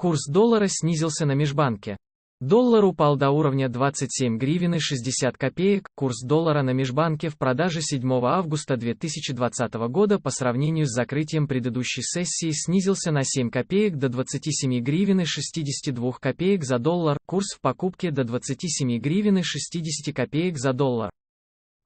Курс доллара снизился на межбанке. Доллар упал до уровня 27 гривен и 60 копеек, курс доллара на межбанке в продаже 7 августа 2020 года по сравнению с закрытием предыдущей сессии снизился на 7 копеек до 27 гривен и 62 копеек за доллар, курс в покупке до 27 гривен и 60 копеек за доллар.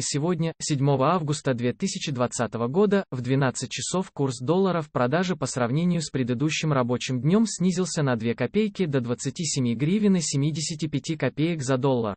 на сегодня, 7 августа 2020 года, в 12 часов курс доллара в продаже по сравнению с предыдущим рабочим днем снизился на 2 копейки до 27 гривен и 75 копеек за доллар.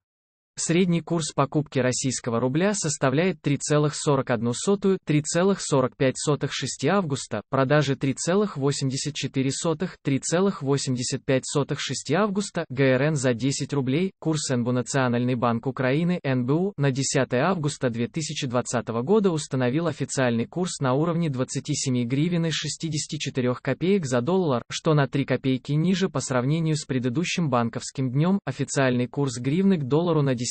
Средний курс покупки российского рубля составляет 3,41, 3,45 6 августа, продажи 3,84, 3,85 6 августа, ГРН за 10 рублей, курс НБУ Национальный банк Украины НБУ на 10 августа 2020 года установил официальный курс на уровне 27 гривен и 64 копеек за доллар, что на 3 копейки ниже по сравнению с предыдущим банковским днем, официальный курс гривны к доллару на 10